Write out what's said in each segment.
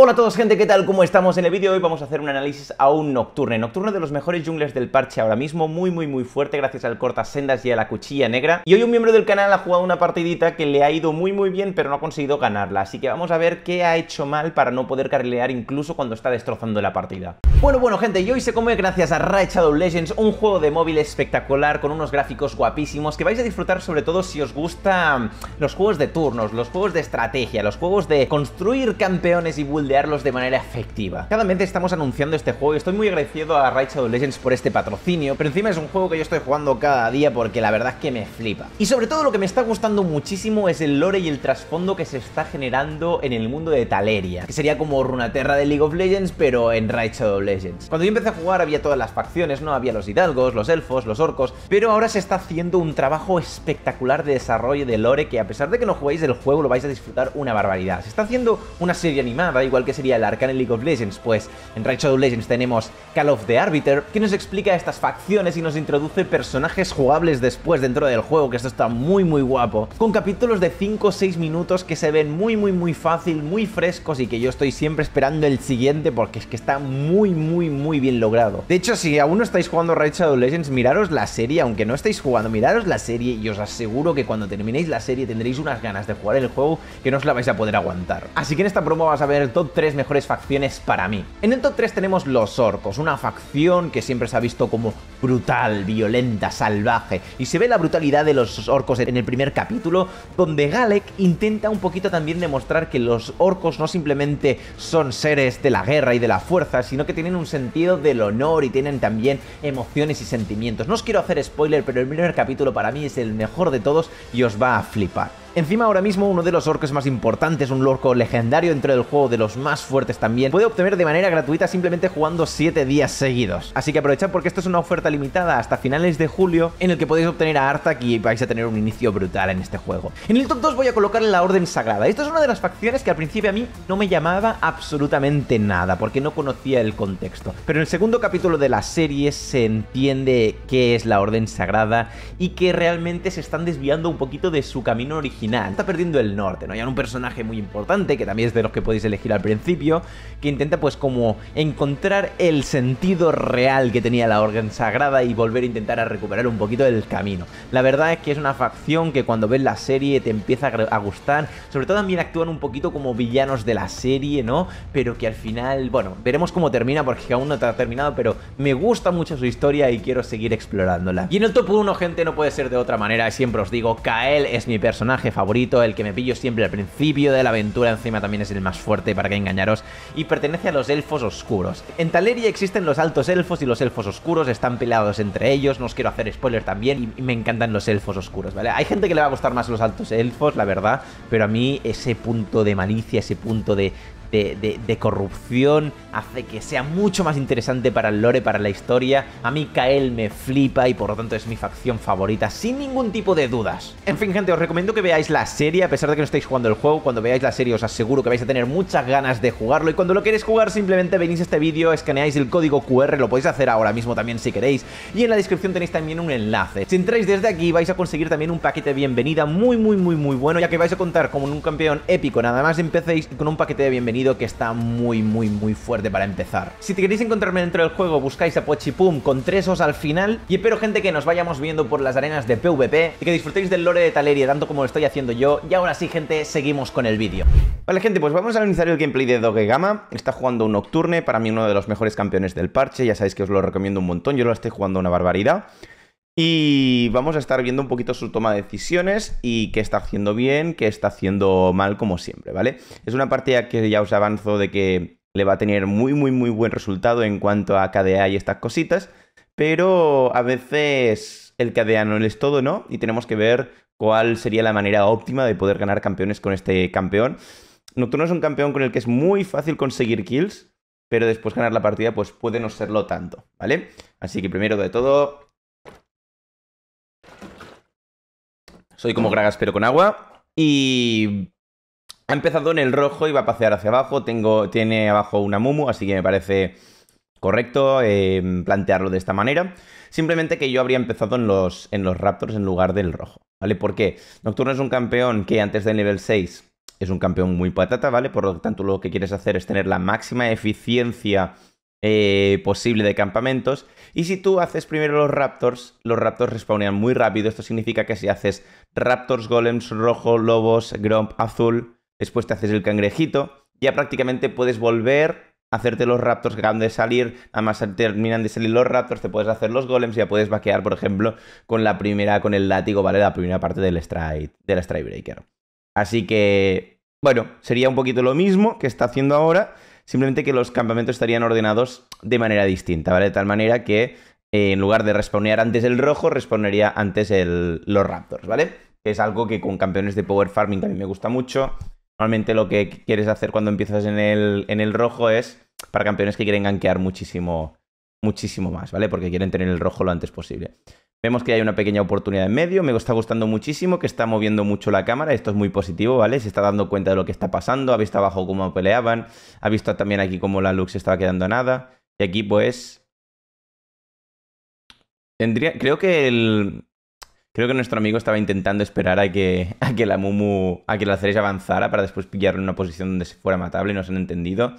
Hola a todos gente, ¿qué tal? ¿Cómo estamos? En el vídeo hoy vamos a hacer un análisis a un Nocturne. Nocturne de los mejores jungles del parche ahora mismo, muy muy muy fuerte gracias al sendas y a la cuchilla negra. Y hoy un miembro del canal ha jugado una partidita que le ha ido muy muy bien pero no ha conseguido ganarla. Así que vamos a ver qué ha hecho mal para no poder carrilear incluso cuando está destrozando la partida. Bueno, bueno gente, y hoy se come gracias a Raid Shadow Legends, un juego de móvil espectacular con unos gráficos guapísimos que vais a disfrutar sobre todo si os gustan los juegos de turnos, los juegos de estrategia, los juegos de construir campeones y build dearlos de manera efectiva. Cada mes estamos anunciando este juego y estoy muy agradecido a Raid Shadow Legends por este patrocinio, pero encima es un juego que yo estoy jugando cada día porque la verdad es que me flipa. Y sobre todo lo que me está gustando muchísimo es el lore y el trasfondo que se está generando en el mundo de Taleria, que sería como Runaterra de League of Legends, pero en Raid Shadow Legends. Cuando yo empecé a jugar había todas las facciones, ¿no? Había los hidalgos, los elfos, los orcos, pero ahora se está haciendo un trabajo espectacular de desarrollo de lore que a pesar de que no juguéis el juego lo vais a disfrutar una barbaridad. Se está haciendo una serie animada, igual que sería el Arcane League of Legends, pues en Raid Shadow Legends tenemos Call of the Arbiter, que nos explica estas facciones y nos introduce personajes jugables después dentro del juego, que esto está muy muy guapo, con capítulos de 5 o 6 minutos que se ven muy muy muy fácil, muy frescos y que yo estoy siempre esperando el siguiente porque es que está muy muy muy bien logrado. De hecho, si aún no estáis jugando Raid Shadow Legends, miraros la serie, aunque no estáis jugando, miraros la serie y os aseguro que cuando terminéis la serie tendréis unas ganas de jugar el juego que no os la vais a poder aguantar. Así que en esta promo vas a ver todo tres mejores facciones para mí. En el top 3 tenemos los orcos, una facción que siempre se ha visto como brutal, violenta, salvaje, y se ve la brutalidad de los orcos en el primer capítulo, donde Galek intenta un poquito también demostrar que los orcos no simplemente son seres de la guerra y de la fuerza, sino que tienen un sentido del honor y tienen también emociones y sentimientos. No os quiero hacer spoiler, pero el primer capítulo para mí es el mejor de todos y os va a flipar. Encima ahora mismo uno de los orcos más importantes, un orco legendario dentro del juego, de los más fuertes también, puede obtener de manera gratuita simplemente jugando 7 días seguidos. Así que aprovechad porque esto es una oferta limitada hasta finales de julio en el que podéis obtener a Artak y vais a tener un inicio brutal en este juego. En el top 2 voy a colocar la Orden Sagrada. esta es una de las facciones que al principio a mí no me llamaba absolutamente nada porque no conocía el contexto. Pero en el segundo capítulo de la serie se entiende qué es la Orden Sagrada y que realmente se están desviando un poquito de su camino original Está perdiendo el norte, ¿no? Y un personaje muy importante, que también es de los que podéis elegir al principio, que intenta pues como encontrar el sentido real que tenía la Orden Sagrada y volver a intentar a recuperar un poquito el camino. La verdad es que es una facción que cuando ves la serie te empieza a gustar, sobre todo también actúan un poquito como villanos de la serie, ¿no? Pero que al final, bueno, veremos cómo termina porque aún no está terminado, pero me gusta mucho su historia y quiero seguir explorándola. Y en el top 1, gente, no puede ser de otra manera, siempre os digo, Kael es mi personaje favorito, el que me pillo siempre al principio de la aventura, encima también es el más fuerte, para que engañaros, y pertenece a los elfos oscuros. En Taleria existen los altos elfos y los elfos oscuros, están peleados entre ellos, no os quiero hacer spoiler también, y me encantan los elfos oscuros, ¿vale? Hay gente que le va a gustar más los altos elfos, la verdad, pero a mí ese punto de malicia, ese punto de, de, corrupción, hace que sea mucho más interesante para el lore, para la historia. A mí Kael me flipa y por lo tanto es mi facción favorita, sin ningún tipo de dudas. En fin, gente, os recomiendo que veáis la serie, a pesar de que no estáis jugando el juego, cuando veáis la serie os aseguro que vais a tener muchas ganas de jugarlo y cuando lo queréis jugar simplemente venís a este vídeo, escaneáis el código QR, lo podéis hacer ahora mismo también si queréis, y en la descripción tenéis también un enlace. Si entráis desde aquí vais a conseguir también un paquete de bienvenida muy, muy, muy, muy bueno, ya que vais a contar como un campeón épico, nada más empecéis con un paquete de bienvenida que está muy, muy, muy fuerte para empezar. Si te queréis encontrarme dentro del juego, buscáis a Pochipum con tres os al final. Y espero, gente, que nos vayamos viendo por las arenas de PvP y que disfrutéis del lore de Taleria tanto como lo estoy haciendo yo. Y ahora sí, gente, seguimos con el vídeo. Vale, gente, pues vamos a analizar el gameplay de Dogegama. Está jugando un Nocturne, para mí uno de los mejores campeones del parche. Ya sabéis que os lo recomiendo un montón, yo lo estoy jugando una barbaridad. Y vamos a estar viendo un poquito su toma de decisiones y qué está haciendo bien, qué está haciendo mal, como siempre, ¿vale? Es una partida que ya os avanzo de que le va a tener muy, muy, muy buen resultado en cuanto a KDA y estas cositas, pero a veces el KDA no es todo, ¿no? Y tenemos que ver cuál sería la manera óptima de poder ganar campeones con este campeón. Nocturno es un campeón con el que es muy fácil conseguir kills, pero después ganar la partida pues puede no serlo tanto, ¿vale? Así que primero de todo, Soy como Gragas pero con agua. Y ha empezado en el rojo y va a pasear hacia abajo. Tengo, tiene abajo una Mumu, así que me parece correcto eh, plantearlo de esta manera. Simplemente que yo habría empezado en los, en los Raptors en lugar del rojo, ¿vale? Porque Nocturno es un campeón que antes del nivel 6 es un campeón muy patata, ¿vale? Por lo tanto, lo que quieres hacer es tener la máxima eficiencia eh, posible de campamentos. Y si tú haces primero los raptors, los raptors respawnean muy rápido. Esto significa que si haces raptors, golems, rojo, lobos, grump, azul, después te haces el cangrejito, ya prácticamente puedes volver a hacerte los raptors que acaban de salir. Además, terminan de salir los raptors, te puedes hacer los golems, ya puedes vaquear, por ejemplo, con la primera, con el látigo, ¿vale? La primera parte del strike, del strike breaker. Así que, bueno, sería un poquito lo mismo que está haciendo ahora Simplemente que los campamentos estarían ordenados de manera distinta, ¿vale? De tal manera que eh, en lugar de responder antes el rojo, respondería antes los raptors, ¿vale? Que es algo que con campeones de Power Farming a mí me gusta mucho. Normalmente lo que quieres hacer cuando empiezas en el, en el rojo es para campeones que quieren gankear muchísimo, muchísimo más, ¿vale? Porque quieren tener el rojo lo antes posible. Vemos que hay una pequeña oportunidad en medio, me está gustando muchísimo, que está moviendo mucho la cámara, esto es muy positivo, ¿vale? Se está dando cuenta de lo que está pasando, ha visto abajo cómo peleaban, ha visto también aquí cómo la Lux estaba quedando nada, y aquí pues... Tendría... Creo que el... Creo que nuestro amigo estaba intentando esperar a que, a que la Mumu, a que la Ceres avanzara para después pillar en una posición donde se fuera matable, no se han entendido.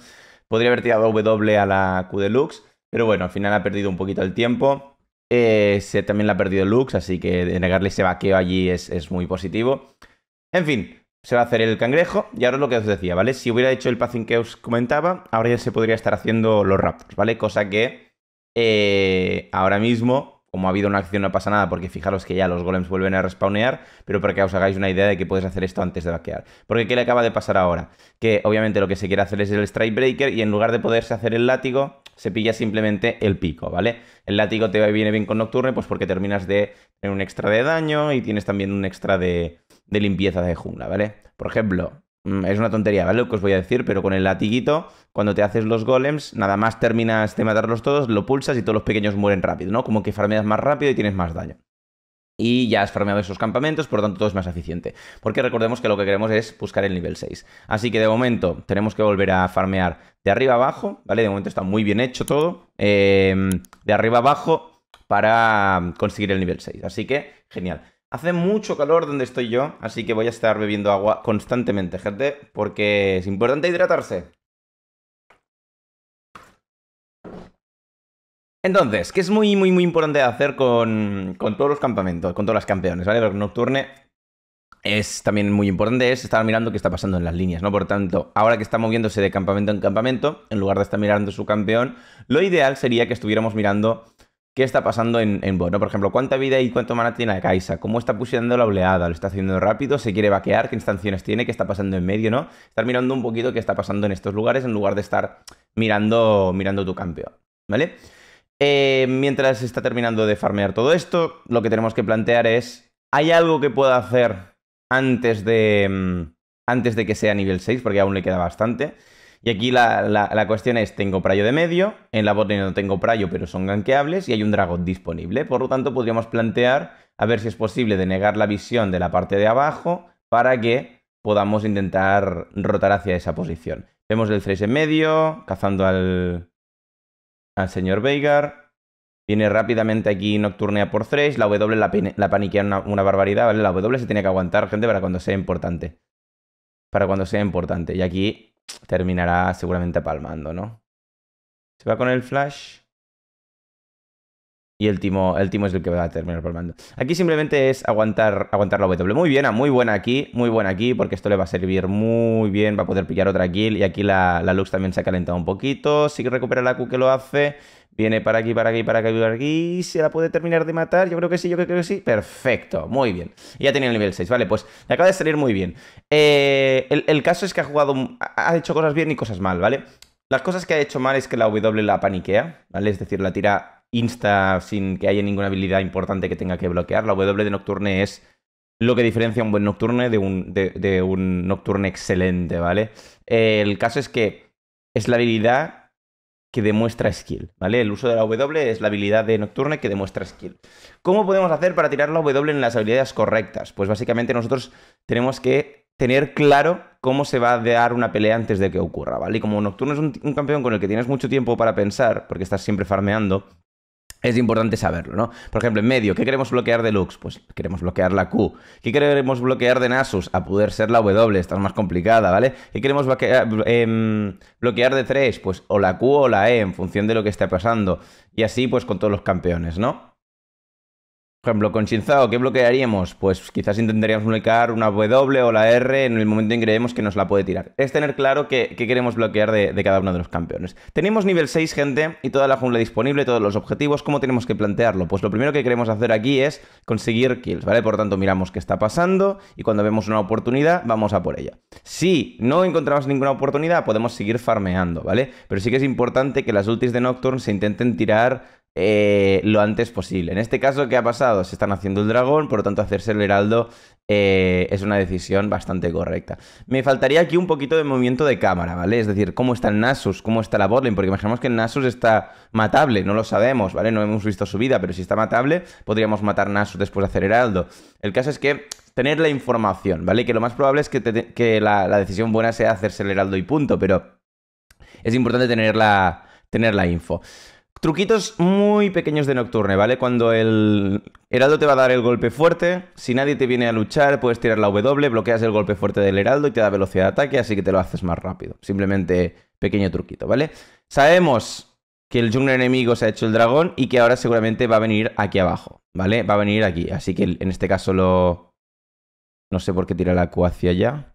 Podría haber tirado W a la Q de Lux, pero bueno, al final ha perdido un poquito el tiempo. Eh, se, también la ha perdido Lux, así que negarle ese vaqueo allí es, muy positivo. En fin, se va a hacer el cangrejo y ahora lo que os decía, ¿vale? Si hubiera hecho el pacing que os comentaba, ahora ya se podría estar haciendo los raptors, ¿vale? Cosa que eh, ahora mismo como ha habido una acción no pasa nada, porque fijaros que ya los golems vuelven a respawnear, pero para que os hagáis una idea de que puedes hacer esto antes de vaquear. Porque ¿qué le acaba de pasar ahora? Que obviamente lo que se quiere hacer es el strike breaker y en lugar de poderse hacer el látigo, se pilla simplemente el pico, ¿vale? El látigo te viene bien con Nocturne, pues porque terminas de tener un extra de daño y tienes también un extra de, de limpieza de jungla, ¿vale? Por ejemplo, Mm, es una tontería, ¿vale? Lo que os voy a decir, pero con el latiguito, cuando te haces los golems, nada más terminas de matarlos todos, lo pulsas y todos los pequeños mueren rápido, ¿no? Como que farmeas más rápido y tienes más daño. Y ya has farmeado esos campamentos, por lo tanto todo es más eficiente. Porque recordemos que lo que queremos es buscar el nivel 6. Así que de momento tenemos que volver a farmear de arriba abajo, ¿vale? De momento está muy bien hecho todo. Eh, de arriba abajo para conseguir el nivel 6. Así que, genial. Hace mucho calor donde estoy yo, así que voy a estar bebiendo agua constantemente, gente, porque es importante hidratarse. Entonces, ¿qué es muy, muy, muy importante hacer con, todos los campamentos, con todas las campeones, ¿vale? Porque Nocturne es también muy importante, es estar mirando qué está pasando en las líneas, ¿no? Por tanto, ahora que está moviéndose de campamento en campamento, en lugar de estar mirando su campeón, lo ideal sería que estuviéramos mirando qué está pasando en, en Por ejemplo, ¿cuánta vida y cuánto mana tiene la Kaisa? ¿Cómo está pusiendo la oleada? ¿Lo está haciendo rápido? ¿Se quiere vaquear? ¿Qué instanciones tiene? ¿Qué está pasando en medio, no? Estar mirando un poquito qué está pasando en estos lugares en lugar de estar mirando, mirando tu campeón, ¿vale? Eh, mientras está terminando de farmear todo esto, lo que tenemos que plantear es, ¿hay algo que pueda hacer antes de, mm, antes de que sea nivel 6? Porque aún le queda bastante. Y aquí la, cuestión es, tengo Prayo de medio, en la botlane no tengo Prayo, pero son ganqueables y hay un dragón disponible. Por lo tanto, podríamos plantear a ver si es posible denegar la visión de la parte de abajo para que podamos intentar rotar hacia esa posición. Vemos el 3 en medio, cazando al, al señor Veigar. Viene rápidamente aquí Nocturnea por 3. La W la, paniquea una, una, barbaridad, ¿vale? La W se tiene que aguantar, gente, para cuando sea importante. Para cuando sea importante. Y aquí terminará seguramente palmando, ¿no? Se va con el flash. Y el timo, el es el que va a terminar mando. Aquí simplemente es aguantar, aguantar la W. Muy bien, muy buena aquí, muy buena aquí, porque esto le va a servir muy bien. Va a poder pillar otra kill. Y aquí la, la Lux también se ha calentado un poquito. Sí que recupera la Q que lo hace. Viene para aquí, para aquí, para aquí, para aquí. ¿Se la puede terminar de matar? Yo creo que sí, yo creo que sí. Perfecto, muy bien. Ya tenía el nivel 6, vale, pues le acaba de salir muy bien. Eh, el, el, caso es que ha jugado, ha hecho cosas bien y cosas mal, ¿vale? Las cosas que ha hecho mal es que la W la paniquea, ¿vale? Es decir, la tira insta sin que haya ninguna habilidad importante que tenga que bloquear. La W de Nocturne es lo que diferencia un buen Nocturne de un, Nocturne excelente, ¿vale? Eh, el caso es que es la habilidad que demuestra skill, ¿vale? El uso de la W es la habilidad de Nocturne que demuestra skill. ¿Cómo podemos hacer para tirar la W en las habilidades correctas? Pues básicamente nosotros tenemos que tener claro cómo se va a dar una pelea antes de que ocurra, ¿vale? Y como Nocturne es un campeón con el que tienes mucho tiempo para pensar, porque estás siempre farmeando, es importante saberlo, ¿no? Por ejemplo, en medio, ¿qué queremos bloquear de Lux? Pues queremos bloquear la Q. ¿Qué queremos bloquear de Nasus? A poder ser la W, está más complicada, ¿vale? ¿Qué queremos bloquear, em, bloquear de 3? Pues o la Q o la E, en función de lo que esté pasando. Y así, pues con todos los campeones, ¿no? Por ejemplo, con Chinzao, ¿qué bloquearíamos? Pues quizás intentaríamos bloquear una W o la R en el momento en que creemos que nos la puede tirar. Es tener claro qué, queremos bloquear de, de, cada uno de los campeones. Tenemos nivel 6, gente, y toda la jungla disponible, todos los objetivos. ¿Cómo tenemos que plantearlo? Pues lo primero que queremos hacer aquí es conseguir kills, ¿vale? Por tanto, miramos qué está pasando y cuando vemos una oportunidad, vamos a por ella. Si no encontramos ninguna oportunidad, podemos seguir farmeando, ¿vale? Pero sí que es importante que las ultis de Nocturne se intenten tirar eh, lo antes posible. En este caso, ¿qué ha pasado? Se están haciendo el dragón, por lo tanto, hacerse el heraldo eh, es una decisión bastante correcta. Me faltaría aquí un poquito de movimiento de cámara, ¿vale? Es decir, cómo está el Nasus, cómo está la botlane, porque imaginamos que el Nasus está matable, no lo sabemos, ¿vale? No hemos visto su vida, pero si está matable, podríamos matar Nasus después de hacer heraldo. El caso es que tener la información, ¿vale? Que lo más probable es que, la, decisión buena sea hacerse el heraldo y punto, pero es importante tener la, tener la info. Truquitos muy pequeños de Nocturne, ¿vale? Cuando el heraldo te va a dar el golpe fuerte, si nadie te viene a luchar, puedes tirar la W, bloqueas el golpe fuerte del heraldo y te da velocidad de ataque, así que te lo haces más rápido. Simplemente pequeño truquito, ¿vale? Sabemos que el jungler enemigo se ha hecho el dragón y que ahora seguramente va a venir aquí abajo, ¿vale? Va a venir aquí, así que en este caso lo... No sé por qué tira la Q hacia allá.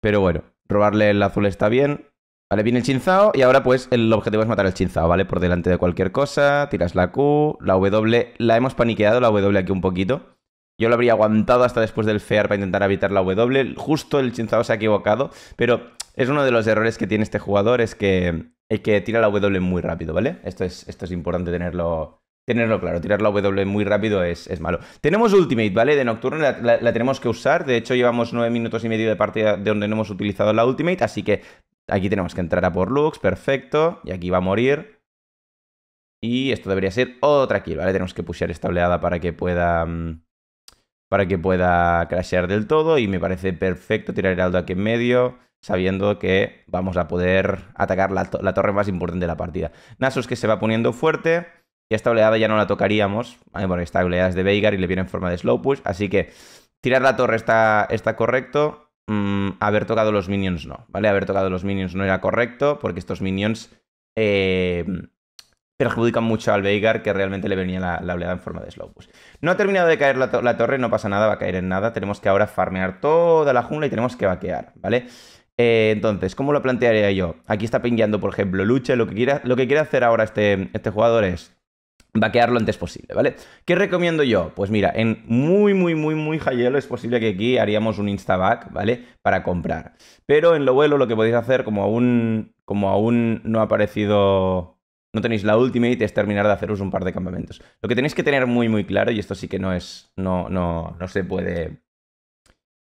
Pero bueno, robarle el azul está bien, Vale, viene el Chinzao y ahora pues el objetivo es matar al Chinzao, ¿vale? Por delante de cualquier cosa, tiras la Q, la W, la hemos paniqueado, la W aquí un poquito. Yo lo habría aguantado hasta después del Fear para intentar evitar la W. Justo el Chinzao se ha equivocado, pero es uno de los errores que tiene este jugador, es que, que tira la W muy rápido, ¿vale? Esto es, esto es importante tenerlo, tenerlo claro, tirar la W muy rápido es, malo. Tenemos Ultimate, ¿vale? De Nocturno la, tenemos que usar, de hecho llevamos nueve minutos y medio de partida de donde no hemos utilizado la Ultimate, así que Aquí tenemos que entrar a por Lux, perfecto. Y aquí va a morir. Y esto debería ser otra kill, ¿vale? Tenemos que pushear esta oleada para que pueda... Mm, para que pueda crashear del todo. Y me parece perfecto tirar el Aldo aquí en medio. Sabiendo que vamos a poder atacar la, torre más importante de la partida. Nasus que se va poniendo fuerte. Y esta oleada ya no la tocaríamos. porque esta oleada es de Veigar y le viene en forma de slow push. Así que tirar la torre está, está correcto. Mm, haber tocado los minions no, ¿vale? Haber tocado los minions no era correcto porque estos minions eh, perjudican mucho al Veigar que realmente le venía la, oleada en forma de Slowpush. No ha terminado de caer la, torre, no pasa nada, va a caer en nada. Tenemos que ahora farmear toda la jungla y tenemos que vaquear, ¿vale? Eh, entonces, ¿cómo lo plantearía yo? Aquí está pingueando, por ejemplo, lucha. Lo que quiere, lo que hacer ahora este, este jugador es vaquear lo antes posible, ¿vale? ¿Qué recomiendo yo? Pues mira, en muy, muy, muy, muy hielo es posible que aquí haríamos un instaback, ¿vale? Para comprar. Pero en lo vuelo lo que podéis hacer, como aún, como aún no ha aparecido, no tenéis la ultimate, es terminar de haceros un par de campamentos. Lo que tenéis que tener muy, muy claro, y esto sí que no es, no, no, no se puede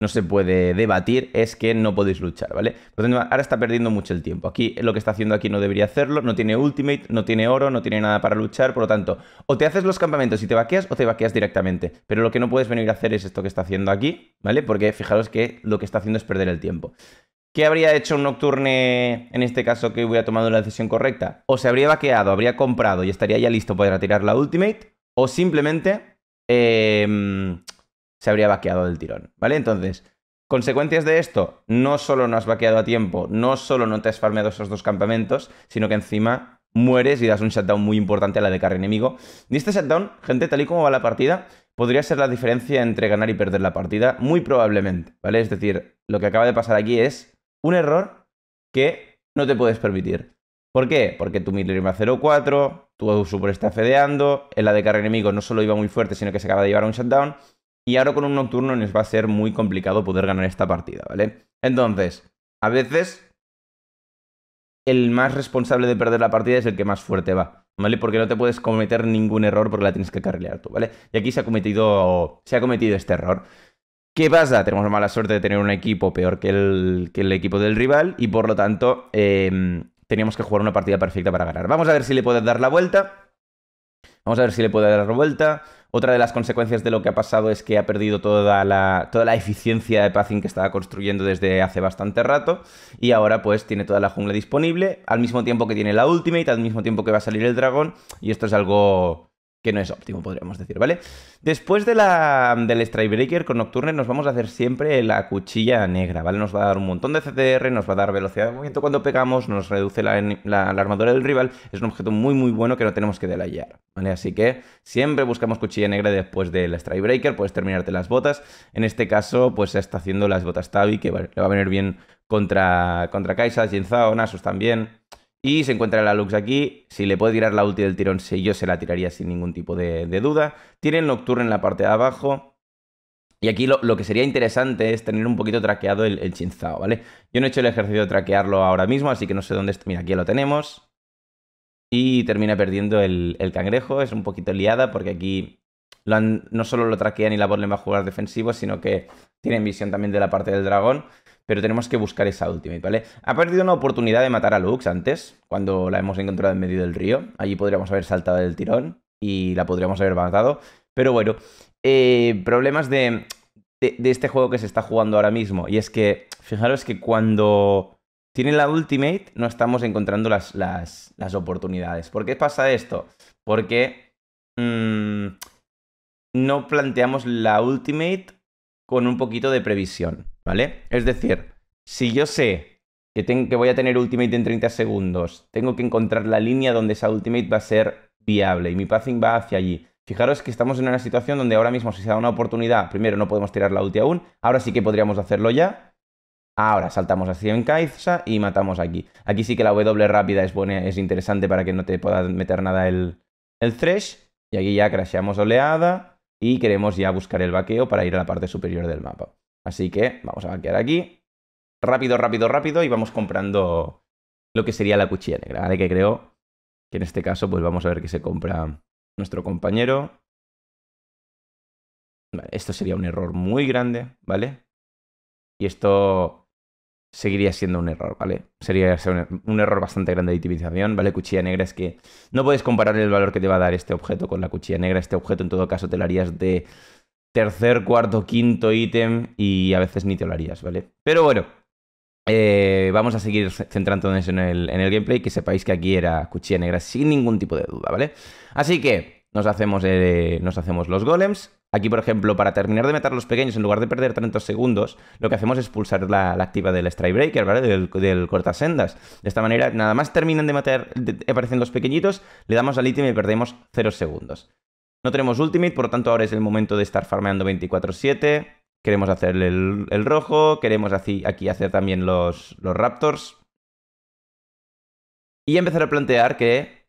no se puede debatir es que no podéis luchar, ¿vale? Por ahora está perdiendo mucho el tiempo. Aquí lo que está haciendo aquí no debería hacerlo, no tiene ultimate, no tiene oro, no tiene nada para luchar, por lo tanto, o te haces los campamentos y te vaqueas o te vaqueas directamente. Pero lo que no puedes venir a hacer es esto que está haciendo aquí, ¿vale? Porque fijaros que lo que está haciendo es perder el tiempo. ¿Qué habría hecho un Nocturne en este caso que hubiera tomado la decisión correcta? O se habría vaqueado, habría comprado y estaría ya listo para tirar la ultimate, o simplemente... Eh, se habría vaqueado del tirón, ¿vale? Entonces, consecuencias de esto, no solo no has vaqueado a tiempo, no solo no te has farmeado esos dos campamentos, sino que encima mueres y das un shutdown muy importante a la de carga enemigo. Y este shutdown, gente, tal y como va la partida, podría ser la diferencia entre ganar y perder la partida, muy probablemente, ¿vale? Es decir, lo que acaba de pasar aquí es un error que no te puedes permitir. ¿Por qué? Porque tu midler iba a 0-4, tu super está fedeando, la de carga enemigo no solo iba muy fuerte, sino que se acaba de llevar a un shutdown. Y ahora con un nocturno nos va a ser muy complicado poder ganar esta partida, ¿vale? Entonces, a veces el más responsable de perder la partida es el que más fuerte va, ¿vale? Porque no te puedes cometer ningún error porque la tienes que carrilear tú, ¿vale? Y aquí se ha cometido, se ha cometido este error. ¿Qué pasa? Tenemos la mala suerte de tener un equipo peor que el, que el equipo del rival y por lo tanto em, teníamos que jugar una partida perfecta para ganar. Vamos a ver si le puedes dar la vuelta. Vamos a ver si le puede dar la vuelta. Otra de las consecuencias de lo que ha pasado es que ha perdido toda la, toda la eficiencia de pacing que estaba construyendo desde hace bastante rato y ahora pues tiene toda la jungla disponible, al mismo tiempo que tiene la ultimate, al mismo tiempo que va a salir el dragón y esto es algo que no es óptimo, podríamos decir, ¿vale? Después de la, del breaker con Nocturne nos vamos a hacer siempre la cuchilla negra, ¿vale? Nos va a dar un montón de cdr nos va a dar velocidad de movimiento cuando pegamos, nos reduce la, armadura del rival, es un objeto muy muy bueno que no tenemos que delayar, ¿vale? Así que siempre buscamos cuchilla negra después del Strike Breaker. puedes terminarte las botas, en este caso pues se está haciendo las botas Tabi, que le va a venir bien contra, contra Kaisa, Jinzao, Nasus también... Y se encuentra la Lux aquí. Si le puede tirar la ulti del tirón, sí, yo se la tiraría sin ningún tipo de, duda. Tiene el Nocturne en la parte de abajo. Y aquí lo, que sería interesante es tener un poquito traqueado el, el Chinzao, ¿vale? Yo no he hecho el ejercicio de traquearlo ahora mismo, así que no sé dónde está. Mira, aquí lo tenemos. Y termina perdiendo el cangrejo. Es un poquito liada porque aquí no solo lo traquean y la botlane va a jugar defensivo, sino que tienen visión también de la parte del dragón. Pero tenemos que buscar esa ultimate, ¿vale? Ha perdido una oportunidad de matar a Lux antes, cuando la hemos encontrado en medio del río. Allí podríamos haber saltado del tirón y la podríamos haber matado. Pero bueno, eh, problemas de, este juego que se está jugando ahora mismo. Y es que, fijaros que cuando tiene la Ultimate, no estamos encontrando las, las, las, oportunidades. ¿Por qué pasa esto? Porque mm, no planteamos la Ultimate con un poquito de previsión, ¿vale? Es decir, si yo sé que, voy a tener Ultimate en 30 segundos, tengo que encontrar la línea donde esa Ultimate va a ser viable y mi pathing va hacia allí. Fijaros que estamos en una situación donde ahora mismo si se da una oportunidad, primero no podemos tirar la ulti aún, ahora sí que podríamos hacerlo ya. Ahora saltamos hacia en Kai'Sa y matamos aquí. Aquí sí que la W rápida es buena, es interesante para que no te pueda meter nada el, el Thresh. Y aquí ya crasheamos oleada y queremos ya buscar el vaqueo para ir a la parte superior del mapa. Así que vamos a vaquear aquí. Rápido, rápido, rápido y vamos comprando lo que sería la cuchilla negra, ¿vale? Que creo que en este caso pues vamos a ver qué se compra nuestro compañero. esto sería un error muy grande, ¿vale? Y esto seguiría siendo un error, ¿vale? Sería er-, un, error bastante grande de itemización, ¿vale? Cuchilla negra es que no puedes comparar el valor que te va a dar este objeto con la cuchilla negra. Este objeto en todo caso te lo harías de tercer, cuarto, quinto ítem y a veces ni te lo harías, ¿vale? Pero bueno, eh, vamos a seguir centrándonos en el, en el gameplay, que sepáis que aquí era cuchilla negra sin ningún tipo de duda, ¿vale? Así que nos hacemos, eh, nos hacemos los golems. Aquí, por ejemplo, para terminar de matar los pequeños, en lugar de perder 30 segundos, lo que hacemos es pulsar la, activa del Breaker, ¿vale? Del, del, cortasendas. De esta manera, nada más terminan de matar, aparecen los pequeñitos, le damos al ítem y perdemos 0 segundos. No tenemos ultimate, por lo tanto ahora es el momento de estar farmeando 24-7. Queremos hacer el, rojo, queremos aquí, aquí hacer también los, los raptors. Y empezar a plantear que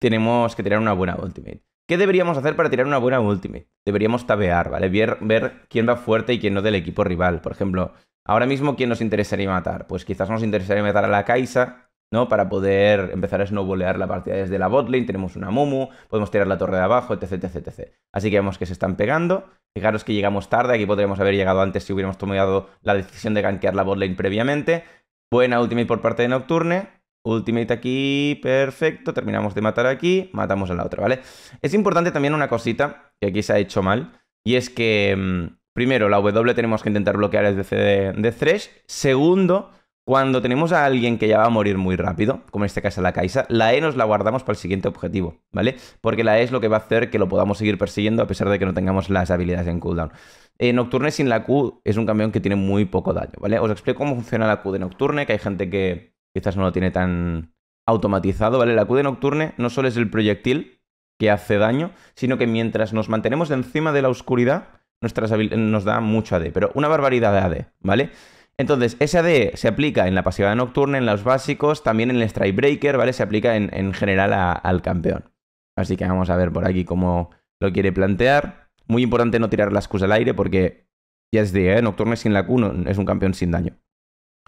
tenemos que tirar una buena ultimate. ¿Qué deberíamos hacer para tirar una buena Ultimate? Deberíamos tabear, ¿vale? Ver, quién va fuerte y quién no del equipo rival. Por ejemplo, ahora mismo, ¿quién nos interesaría matar? Pues quizás nos interesaría matar a la Kaisa, ¿no? Para poder empezar a snowbolear la partida desde la botlane. Tenemos una Mumu, podemos tirar la torre de abajo, etc, etc, Así que vemos que se están pegando. Fijaros que llegamos tarde, aquí podríamos haber llegado antes si hubiéramos tomado la decisión de gankear la botlane previamente. Buena ultimate por parte de Nocturne. Ultimate aquí, perfecto, terminamos de matar aquí, matamos a la otra, ¿vale? Es importante también una cosita que aquí se ha hecho mal, y es que mm, primero la W tenemos que intentar bloquear el DC de, Thresh, segundo, cuando tenemos a alguien que ya va a morir muy rápido, como en este caso la Kaisa, la E nos la guardamos para el siguiente objetivo, ¿vale? Porque la E es lo que va a hacer que lo podamos seguir persiguiendo a pesar de que no tengamos las habilidades en cooldown. Eh, Nocturne sin la Q es un campeón que tiene muy poco daño, ¿vale? Os explico cómo funciona la Q de Nocturne, que hay gente que, quizás no lo tiene tan automatizado, ¿vale? La de nocturne no solo es el proyectil que hace daño, sino que mientras nos mantenemos encima de la oscuridad, nos da mucho AD, pero una barbaridad de AD, ¿vale? Entonces, ese AD se aplica en la pasiva Nocturne, en los básicos, también en el Strike Breaker, ¿vale? Se aplica en, general al campeón. Así que vamos a ver por aquí cómo lo quiere plantear. Muy importante no tirar las Qs al aire porque ya es de, ¿eh? Nocturne sin la Q es un campeón sin daño.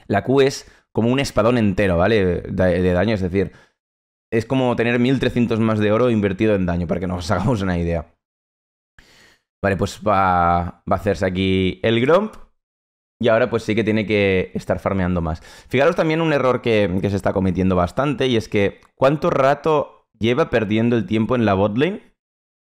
La Q es como un espadón entero, ¿vale? De, daño, es decir, es como tener 1300 más de oro invertido en daño, para que nos hagamos una idea. Vale, pues va, a hacerse aquí el grump Y ahora pues sí que tiene que estar farmeando más. Fijaros también un error que, se está cometiendo bastante y es que ¿cuánto rato lleva perdiendo el tiempo en la botlane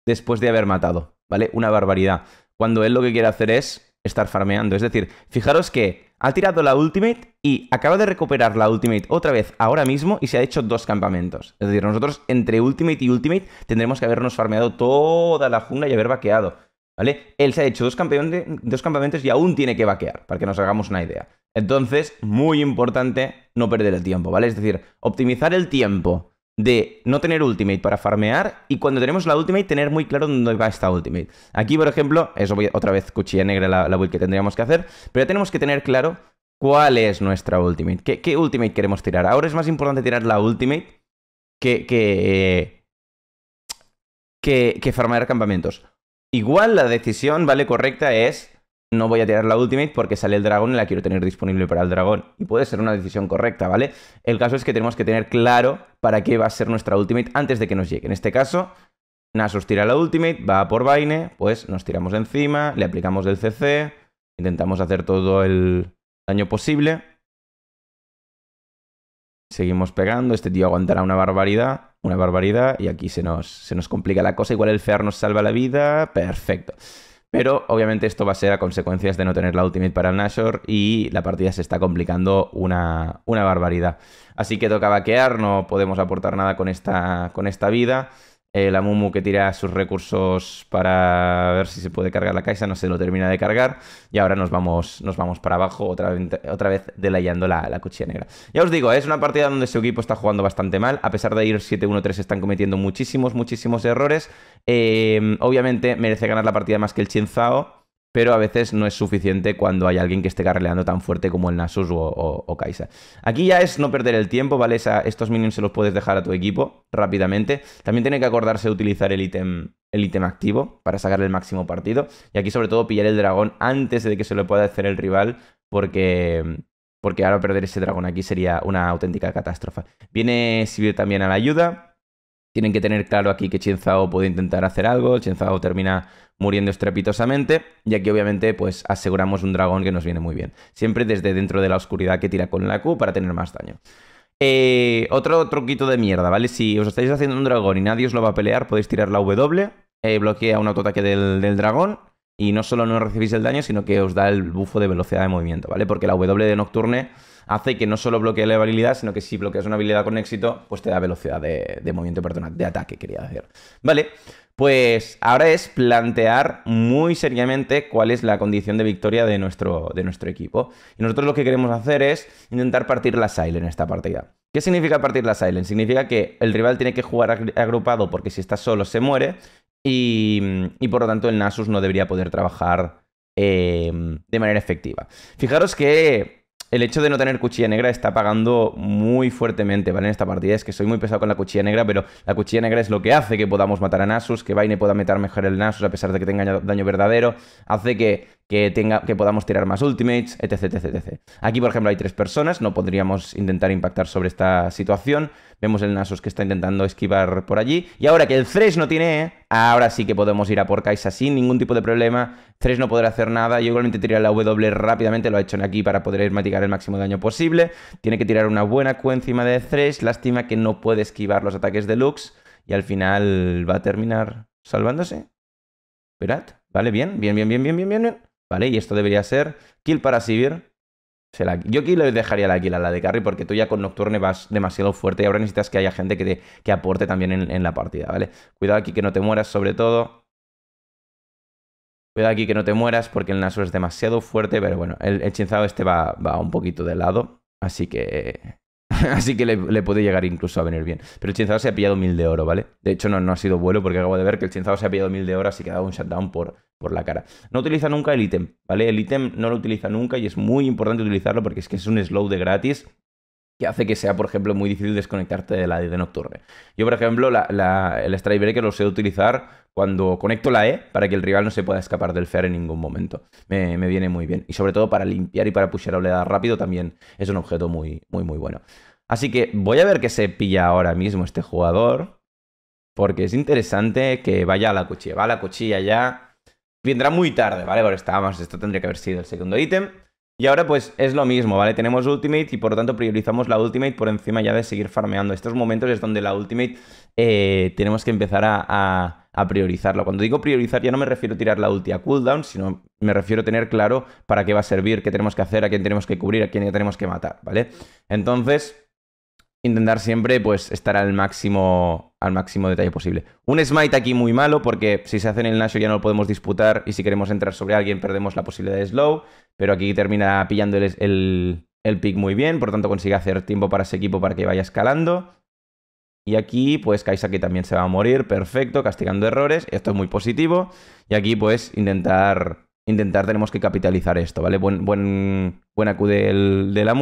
después de haber matado? ¿Vale? Una barbaridad. Cuando él lo que quiere hacer es estar farmeando. Es decir, fijaros que ha tirado la ultimate y acaba de recuperar la ultimate otra vez ahora mismo y se ha hecho dos campamentos. Es decir, nosotros entre ultimate y ultimate tendremos que habernos farmeado toda la jungla y haber vaqueado. ¿Vale? Él se ha hecho dos, dos campamentos y aún tiene que vaquear, para que nos hagamos una idea. Entonces, muy importante no perder el tiempo, ¿vale? Es decir, optimizar el tiempo de no tener ultimate para farmear y cuando tenemos la ultimate tener muy claro dónde va esta ultimate. Aquí, por ejemplo, eso otra vez cuchilla negra la, build que tendríamos que hacer, pero ya tenemos que tener claro cuál es nuestra ultimate, qué, qué, ultimate queremos tirar. Ahora es más importante tirar la ultimate que, que, que, que farmear campamentos. Igual la decisión, ¿vale? Correcta es no voy a tirar la Ultimate porque sale el dragón y la quiero tener disponible para el dragón. Y puede ser una decisión correcta, ¿vale? El caso es que tenemos que tener claro para qué va a ser nuestra Ultimate antes de que nos llegue. En este caso, Nasus tira la Ultimate, va por Vaine, pues nos tiramos encima, le aplicamos el CC, intentamos hacer todo el daño posible. Seguimos pegando, este tío aguantará una barbaridad, una barbaridad, y aquí se nos, se nos complica la cosa. Igual el Fear nos salva la vida, perfecto. Pero obviamente esto va a ser a consecuencias de no tener la ultimate para el Nashor y la partida se está complicando una, una barbaridad. Así que toca vaquear, no podemos aportar nada con esta, con esta vida. Eh, la Mumu que tira sus recursos para ver si se puede cargar la caixa, no se lo termina de cargar. Y ahora nos vamos, nos vamos para abajo, otra, vez, otra vez delayando la, la cuchilla negra. Ya os digo, eh, es una partida donde su equipo está jugando bastante mal. A pesar de ir 7-1-3, están cometiendo muchísimos, muchísimos errores. Eh, obviamente merece ganar la partida más que el Chinzao pero a veces no es suficiente cuando hay alguien que esté carreleando tan fuerte como el Nasus o, o, Kaisa. Aquí ya es no perder el tiempo, ¿vale? estos minions se los puedes dejar a tu equipo rápidamente. También tiene que acordarse de utilizar el ítem el ítem activo para sacar el máximo partido. Y aquí sobre todo pillar el dragón antes de que se lo pueda hacer el rival porque porque ahora perder ese dragón aquí sería una auténtica catástrofe. Viene Sivir también a la ayuda. Tienen que tener claro aquí que Chinzao puede intentar hacer algo, El termina muriendo estrepitosamente y aquí obviamente pues aseguramos un dragón que nos viene muy bien. Siempre desde dentro de la oscuridad que tira con la Q para tener más daño. Eh, otro truquito de mierda, ¿vale? Si os estáis haciendo un dragón y nadie os lo va a pelear, podéis tirar la W, eh, bloquea un autoataque del, del dragón y no solo no recibís el daño, sino que os da el bufo de velocidad de movimiento, ¿vale? Porque la W de Nocturne hace que no solo bloquee la habilidad, sino que si bloqueas una habilidad con éxito, pues te da velocidad de, movimiento, perdón, de ataque, quería decir. Vale, pues ahora es plantear muy seriamente cuál es la condición de victoria de nuestro, de nuestro equipo. Y nosotros lo que queremos hacer es intentar partir la Silent en esta partida. ¿Qué significa partir la Silent? Significa que el rival tiene que jugar agrupado porque si está solo se muere y, por lo tanto el Nasus no debería poder trabajar eh, de manera efectiva. Fijaros que el hecho de no tener cuchilla negra está pagando muy fuertemente, ¿vale? En esta partida es que soy muy pesado con la cuchilla negra, pero la cuchilla negra es lo que hace que podamos matar a Nasus, que Vaine pueda meter mejor el Nasus a pesar de que tenga daño verdadero, hace que, que, tenga, que podamos tirar más ultimates, etc, etc, etc. Aquí, por ejemplo, hay tres personas, no podríamos intentar impactar sobre esta situación, Vemos el Nasus que está intentando esquivar por allí. Y ahora que el Thresh no tiene ahora sí que podemos ir a por Kaisa sin ningún tipo de problema. Thresh no podrá hacer nada. Yo igualmente tiraré la W rápidamente, lo ha hecho en aquí para poder matar el máximo daño posible. Tiene que tirar una buena Q encima de Thresh. Lástima que no puede esquivar los ataques de Lux. Y al final va a terminar salvándose. Esperad. Vale, bien, bien, bien, bien, bien, bien, bien. Vale, y esto debería ser kill para Sivir. Yo aquí le dejaría la a la de carry, porque tú ya con Nocturne vas demasiado fuerte y ahora necesitas que haya gente que, aporte también en, la partida, ¿vale? Cuidado aquí que no te mueras, sobre todo. Cuidado aquí que no te mueras, porque el naso es demasiado fuerte, pero bueno, el Chinzado este va, va un poquito de lado. Así que Así que le, puede llegar incluso a venir bien. Pero el chinzado se ha pillado mil de oro, ¿vale? De hecho, no, no ha sido vuelo porque acabo de ver que el chinzado se ha pillado mil de oro, así que ha dado un shutdown por, por la cara. No utiliza nunca el ítem, ¿vale? El ítem no lo utiliza nunca y es muy importante utilizarlo porque es que es un slow de gratis que hace que sea, por ejemplo, muy difícil desconectarte de la de Nocturne. Yo, por ejemplo, el Strike Breaker lo sé utilizar cuando conecto la E para que el rival no se pueda escapar del fer en ningún momento. Me, viene muy bien. Y sobre todo para limpiar y para pushear oleadas rápido también es un objeto muy, muy, muy bueno. Así que voy a ver qué se pilla ahora mismo este jugador. Porque es interesante que vaya a la cuchilla. Va a la cuchilla ya. Vendrá muy tarde, ¿vale? Porque estábamos, esto tendría que haber sido el segundo ítem. Y ahora pues es lo mismo, ¿vale? Tenemos Ultimate y por lo tanto priorizamos la Ultimate por encima ya de seguir farmeando. Estos momentos es donde la Ultimate eh, tenemos que empezar a, priorizarlo. priorizarla. Cuando digo priorizar ya no me refiero a tirar la ulti a cooldown, sino me refiero a tener claro para qué va a servir, qué tenemos que hacer, a quién tenemos que cubrir, a quién tenemos que matar, ¿vale? Entonces intentar siempre pues estar al máximo al máximo detalle posible. Un smite aquí muy malo porque si se hace en el Nash ya no lo podemos disputar y si queremos entrar sobre alguien perdemos la posibilidad de slow, pero aquí termina pillando el, el, pick muy bien, por lo tanto consigue hacer tiempo para ese equipo para que vaya escalando. Y aquí, pues Kaisaki también se va a morir, perfecto, castigando errores, esto es muy positivo. Y aquí, pues, intentar, intentar tenemos que capitalizar esto, ¿vale? Buen, buen, de la del, la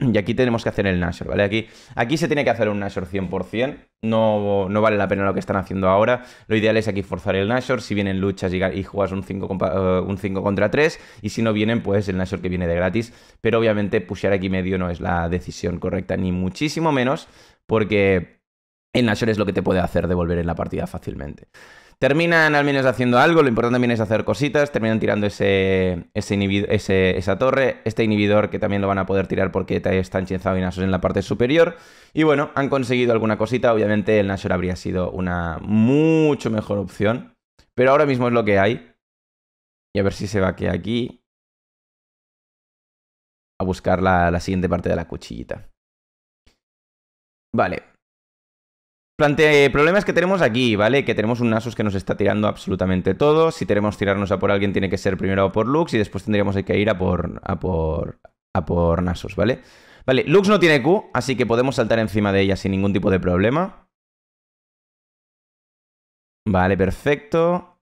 y aquí tenemos que hacer el Nashor, ¿vale? Aquí, aquí se tiene que hacer un Nashor 100%, no, no vale la pena lo que están haciendo ahora, lo ideal es aquí forzar el Nashor, si vienen luchas y, y juegas un 5, eh, un 5 contra 3, y si no vienen, pues el Nashor que viene de gratis, pero obviamente pushear aquí medio no es la decisión correcta, ni muchísimo menos, porque el Nashor es lo que te puede hacer devolver en la partida fácilmente. Terminan al menos haciendo algo, lo importante también es hacer cositas, terminan tirando ese, esa torre, este inhibidor que también lo van a poder tirar porque está enchenzado y Nashor en la parte superior. Y bueno, han conseguido alguna cosita, obviamente el Nashor habría sido una mucho mejor opción, pero ahora mismo es lo que hay. Y a ver si se va que aquí a buscar la, la siguiente parte de la cuchillita. Vale, problemas que tenemos aquí, ¿vale? Que tenemos un Nasus que nos está tirando absolutamente todo. Si tenemos tirarnos a por alguien, tiene que ser primero a por Lux y después tendríamos que ir a por, a por, a por Nasus, ¿vale? Vale, Lux no tiene Q, así que podemos saltar encima de ella sin ningún tipo de problema. Vale, perfecto.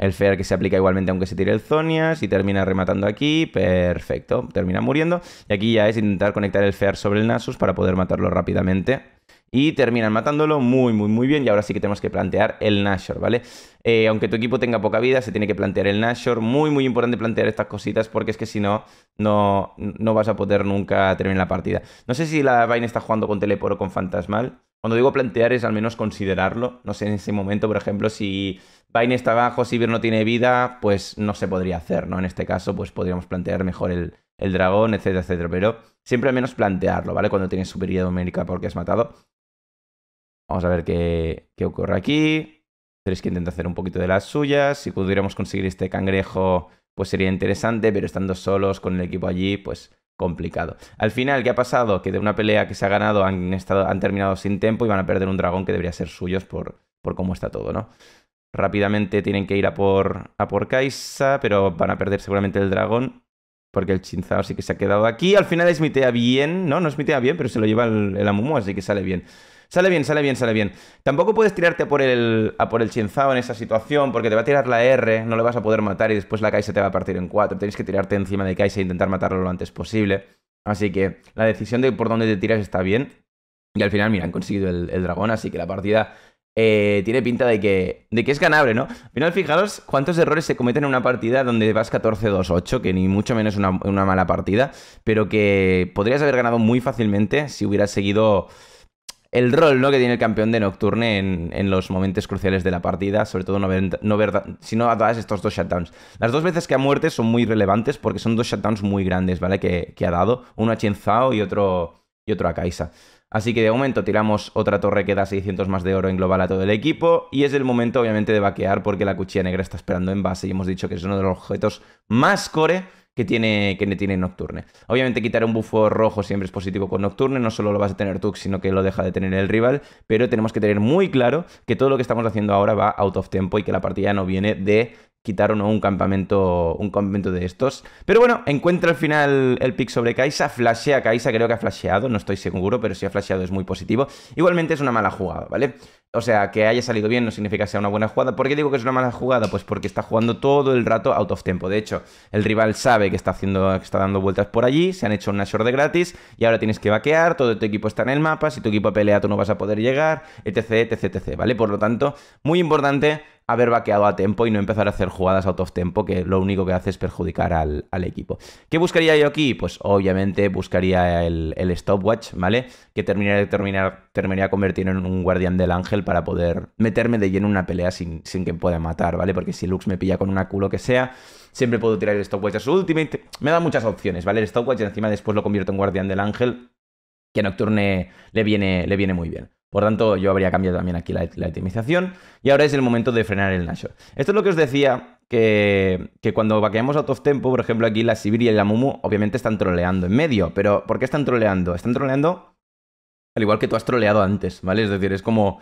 El Fear que se aplica igualmente aunque se tire el Zonias y termina rematando aquí. Perfecto, termina muriendo. Y aquí ya es intentar conectar el Fear sobre el Nasus para poder matarlo rápidamente y terminan matándolo muy, muy, muy bien. Y ahora sí que tenemos que plantear el Nashor, ¿vale? Eh, aunque tu equipo tenga poca vida, se tiene que plantear el Nashor. Muy, muy importante plantear estas cositas porque es que si no, no, vas a poder nunca terminar la partida. No sé si la Vayne está jugando con Telepor o con Fantasmal. Cuando digo plantear es al menos considerarlo. No sé, en ese momento, por ejemplo, si Vayne está abajo, si no tiene vida, pues no se podría hacer, ¿no? En este caso, pues podríamos plantear mejor el, dragón, etcétera, etcétera. Pero siempre al menos plantearlo, ¿vale? Cuando tienes superioridad numérica porque has matado. Vamos a ver qué, qué ocurre aquí. Tres que intenta hacer un poquito de las suyas. Si pudiéramos conseguir este cangrejo, pues sería interesante, pero estando solos con el equipo allí, pues complicado. Al final, ¿qué ha pasado? Que de una pelea que se ha ganado han, estado, han terminado sin tiempo y van a perder un dragón que debería ser suyos por, por cómo está todo, ¿no? Rápidamente tienen que ir a por, a por Kaisa, pero van a perder seguramente el dragón. Porque el Chinzao sí que se ha quedado aquí. Al final es mitea bien, ¿no? No es mitea bien, pero se lo lleva el, el Amumu, así que sale bien. Sale bien, sale bien, sale bien. Tampoco puedes tirarte por el, a por el Chinzao en esa situación, porque te va a tirar la R, no le vas a poder matar y después la Kai'Sa te va a partir en cuatro. Tienes que tirarte encima de Kai'Sa e intentar matarlo lo antes posible. Así que la decisión de por dónde te tiras está bien. Y al final, mira, han conseguido el, dragón, así que la partida eh, tiene pinta de que, de que es ganable, ¿no? Al final, fijaros cuántos errores se cometen en una partida donde vas 14-2-8, que ni mucho menos una, una mala partida, pero que podrías haber ganado muy fácilmente si hubieras seguido el rol que tiene el campeón de Nocturne en, los momentos cruciales de la partida, sobre todo no no sino a todas estos dos shutdowns. Las dos veces que ha muerto son muy relevantes porque son dos shutdowns muy grandes, ¿vale? Que, ha dado, uno a Chinzao y otro, y otro a Kaisa. Así que de momento tiramos otra torre que da 600 más de oro en global a todo el equipo y es el momento obviamente de vaquear porque la cuchilla negra está esperando en base y hemos dicho que es uno de los objetos más core que tiene, que tiene Nocturne. Obviamente quitar un bufo rojo siempre es positivo con Nocturne, no solo lo vas a tener tú, sino que lo deja de tener el rival, pero tenemos que tener muy claro que todo lo que estamos haciendo ahora va out of tempo y que la partida no viene de quitar o no un campamento, un campamento de estos. Pero bueno, encuentra al final el pick sobre Kaisa, flashea Kaisa, creo que ha flasheado, no estoy seguro, pero si ha flasheado es muy positivo. Igualmente es una mala jugada, ¿vale? O sea, que haya salido bien no significa que sea una buena jugada. ¿Por qué digo que es una mala jugada? Pues porque está jugando todo el rato out of tempo. De hecho, el rival sabe que está haciendo, está dando vueltas por allí, se han hecho un short de gratis y ahora tienes que vaquear, todo tu equipo está en el mapa, si tu equipo pelea tú no vas a poder llegar, etc, etc, etc, ¿vale? Por lo tanto, muy importante haber vaqueado a tempo y no empezar a hacer jugadas out of tempo que lo único que hace es perjudicar al, equipo. ¿Qué buscaría yo aquí? Pues obviamente buscaría el, stopwatch, ¿vale? Que terminaría, terminar, terminaría convirtiendo en un guardián del ángel para poder meterme de lleno en una pelea sin, que pueda matar, ¿vale? Porque si Lux me pilla con una culo que sea, siempre puedo tirar el stopwatch a su ultimate. Me da muchas opciones, ¿vale? El stopwatch encima después lo convierto en guardián del ángel que Nocturne le viene, le viene muy bien. Por tanto, yo habría cambiado también aquí la, la y ahora es el momento de frenar el Nashor. Esto es lo que os decía que, cuando vaqueamos out of tempo, por ejemplo, aquí la sibiri y la Mumu obviamente están troleando en medio, pero ¿por qué están troleando? Están troleando al igual que tú has troleado antes, ¿vale? Es decir, es como...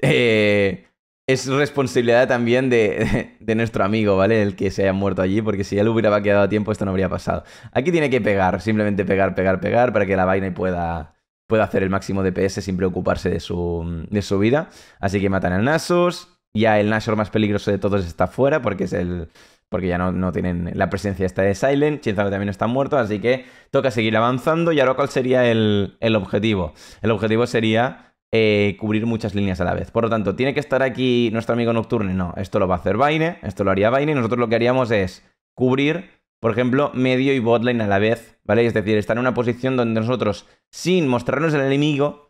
Eh, es responsabilidad también de, nuestro amigo, ¿vale? El que se haya muerto allí, porque si él hubiera quedado a tiempo, esto no habría pasado. Aquí tiene que pegar, simplemente pegar, pegar, pegar, para que la vaina pueda, puede hacer el máximo de sin preocuparse de su, de su vida. Así que matan al Nasus. Ya el Nashor más peligroso de todos está fuera porque es el. Porque ya no, no tienen la presencia está de Silent. que también está muerto. Así que toca seguir avanzando. Y ahora, ¿cuál sería el, el objetivo? El objetivo sería eh, cubrir muchas líneas a la vez. Por lo tanto, ¿tiene que estar aquí nuestro amigo Nocturne? No, esto lo va a hacer Vaine. Esto lo haría Vaine. Nosotros lo que haríamos es cubrir por ejemplo, medio y botlane a la vez, ¿vale? Es decir, estar en una posición donde nosotros, sin mostrarnos el enemigo,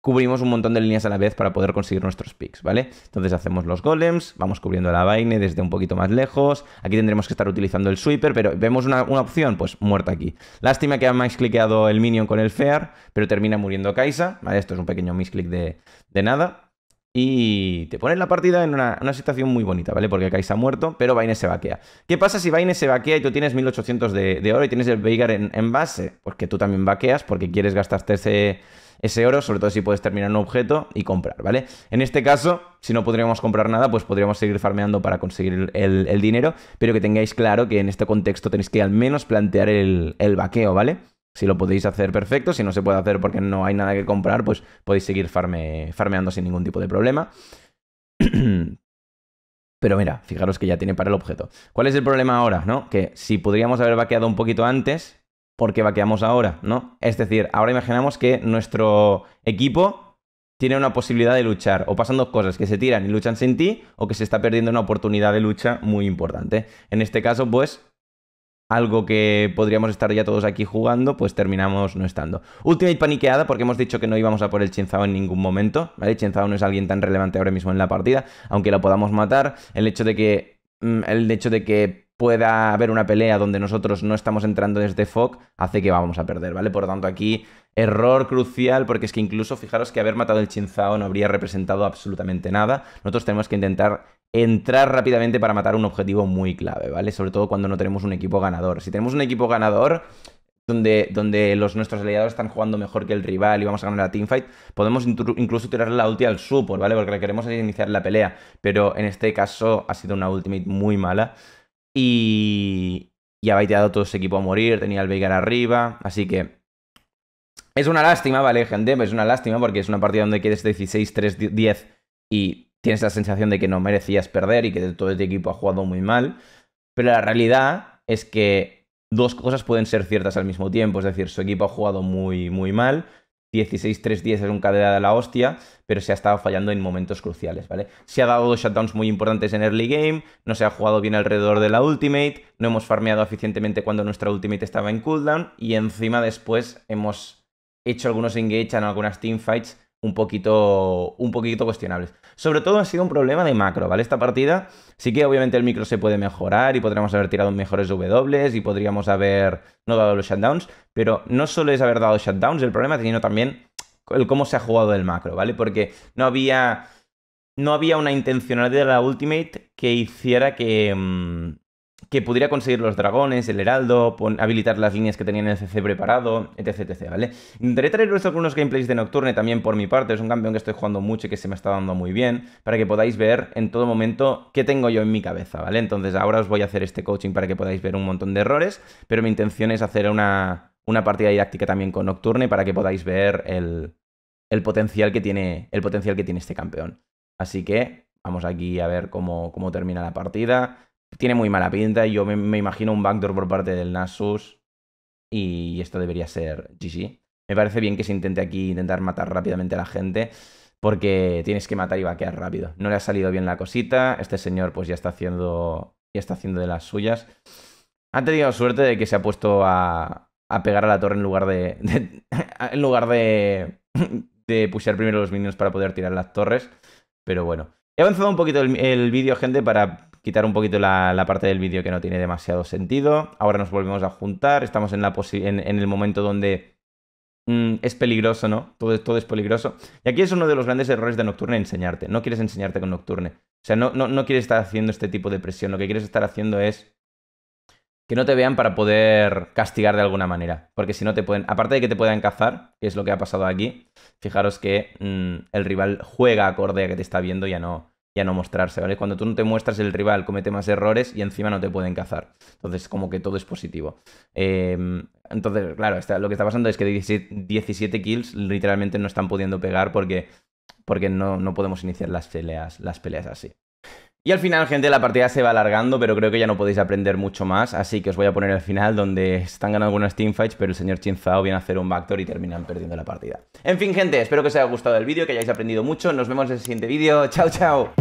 cubrimos un montón de líneas a la vez para poder conseguir nuestros picks, ¿vale? Entonces hacemos los golems, vamos cubriendo la vaina desde un poquito más lejos, aquí tendremos que estar utilizando el sweeper, pero vemos una, opción, pues muerta aquí. Lástima que ha clickeado el minion con el fear, pero termina muriendo Kaisa, ¿vale? Esto es un pequeño misclick de nada. Y te pones la partida en una, situación muy bonita, ¿vale? Porque Kai'Sa ha muerto, pero Vayne se vaquea. ¿Qué pasa si Vayne se vaquea y tú tienes 1800 de, de oro y tienes el Veigar en, base? Pues que tú también vaqueas porque quieres gastarte ese, oro, sobre todo si puedes terminar un objeto y comprar, ¿vale? En este caso, si no podríamos comprar nada, pues podríamos seguir farmeando para conseguir el, dinero, pero que tengáis claro que en este contexto tenéis que al menos plantear el, el vaqueo, ¿vale? Si lo podéis hacer, perfecto. Si no se puede hacer porque no hay nada que comprar, pues podéis seguir farme, farmeando sin ningún tipo de problema. Pero mira, fijaros que ya tiene para el objeto. ¿Cuál es el problema ahora, no? Que si podríamos haber vaqueado un poquito antes, ¿por qué vaqueamos ahora, no? Es decir, ahora imaginamos que nuestro equipo tiene una posibilidad de luchar, o pasan dos cosas, que se tiran y luchan sin ti, o que se está perdiendo una oportunidad de lucha muy importante. En este caso, pues, algo que podríamos estar ya todos aquí jugando, pues terminamos no estando. Ultimate paniqueada, porque hemos dicho que no íbamos a por el Chinzao en ningún momento, ¿vale? Chinzao no es alguien tan relevante ahora mismo en la partida, aunque la podamos matar. El hecho de que. Mm, el hecho de que pueda haber una pelea donde nosotros no estamos entrando desde Fog hace que vamos a perder, ¿vale? Por lo tanto, aquí error crucial, porque es que incluso fijaros que haber matado el Chinzao no habría representado absolutamente nada. Nosotros tenemos que intentar entrar rápidamente para matar un objetivo muy clave, ¿vale? Sobre todo cuando no tenemos un equipo ganador. Si tenemos un equipo ganador, donde, donde, los, nuestros aliados están jugando mejor que el rival y vamos a ganar la teamfight, podemos incluso tirar la ulti al support, ¿vale? Porque queremos iniciar la pelea. Pero en este caso ha sido una ultimate muy mala. Y, y ha baiteado todo ese equipo a morir, tenía el Veigar arriba. Así que es una lástima, ¿vale, gente? Es una lástima porque es una partida donde quieres 16, 3, 10 y tienes la sensación de que no merecías perder y que todo este equipo ha jugado muy mal. Pero la realidad es que dos cosas pueden ser ciertas al mismo tiempo. Es decir, su equipo ha jugado muy, muy mal. 16-3-10 es un cadera de la hostia, pero se ha estado fallando en momentos cruciales, ¿vale? Se ha dado dos shutdowns muy importantes en early game, no se ha jugado bien alrededor de la ultimate, no hemos farmeado eficientemente cuando nuestra ultimate estaba en cooldown, y encima después hemos hecho algunos engage en algunas teamfights un poquito, un poquito cuestionables. Sobre todo ha sido un problema de macro, ¿vale? Esta partida sí que obviamente el micro se puede mejorar y podríamos haber tirado mejores W y podríamos haber no dado los shutdowns, pero no solo es haber dado shutdowns el problema, sino también el cómo se ha jugado el macro, ¿vale? Porque no había, no había una intencionalidad de la ultimate que hiciera que, mm, que pudiera conseguir los dragones, el heraldo, habilitar las líneas que tenían el CC preparado, etc, etc, ¿vale? Intentaré traeros algunos gameplays de Nocturne también por mi parte, es un campeón que estoy jugando mucho y que se me está dando muy bien, para que podáis ver en todo momento qué tengo yo en mi cabeza, ¿vale? Entonces ahora os voy a hacer este coaching para que podáis ver un montón de errores, pero mi intención es hacer una, partida didáctica también con Nocturne para que podáis ver el, potencial, que tiene, el potencial que tiene este campeón. Así que vamos aquí a ver cómo, cómo termina la partida tiene muy mala pinta. Yo me, imagino un backdoor por parte del Nasus y esto debería ser GG. Me parece bien que se intente aquí intentar matar rápidamente a la gente porque tienes que matar y quedar rápido. No le ha salido bien la cosita. Este señor pues ya está haciendo, ya está haciendo de las suyas. Ha tenido suerte de que se ha puesto a, a pegar a la torre en lugar de, en lugar de, de pushear primero los minions para poder tirar las torres. Pero bueno, he avanzado un poquito el, el vídeo, gente, para quitar un poquito la, parte del vídeo que no tiene demasiado sentido. Ahora nos volvemos a juntar, estamos en, la el momento donde mm, es peligroso, ¿no? Todo, es peligroso. Y aquí es uno de los grandes errores de Nocturne enseñarte. No quieres enseñarte con Nocturne. O sea, no, no, quieres estar haciendo este tipo de presión. Lo que quieres estar haciendo es que no te vean para poder castigar de alguna manera. Porque si no te pueden. Aparte de que te puedan cazar, que es lo que ha pasado aquí, fijaros que mm, el rival juega acorde a que te está viendo y ya no, y a no mostrarse, ¿vale? Cuando tú no te muestras, el rival comete más errores y encima no te pueden cazar. Entonces, como que todo es positivo. Em, entonces, claro, está, lo que está pasando es que 17, 17 kills literalmente no están pudiendo pegar porque, porque no, no podemos iniciar las peleas, las peleas así. Y al final, gente, la partida se va alargando, pero creo que ya no podéis aprender mucho más, así que os voy a poner el final donde están ganando algunas teamfights, pero el señor Chin Zhao viene a hacer un backdoor y terminan perdiendo la partida. En fin, gente, espero que os haya gustado el vídeo, que hayáis aprendido mucho, nos vemos en el siguiente vídeo, chao, chao.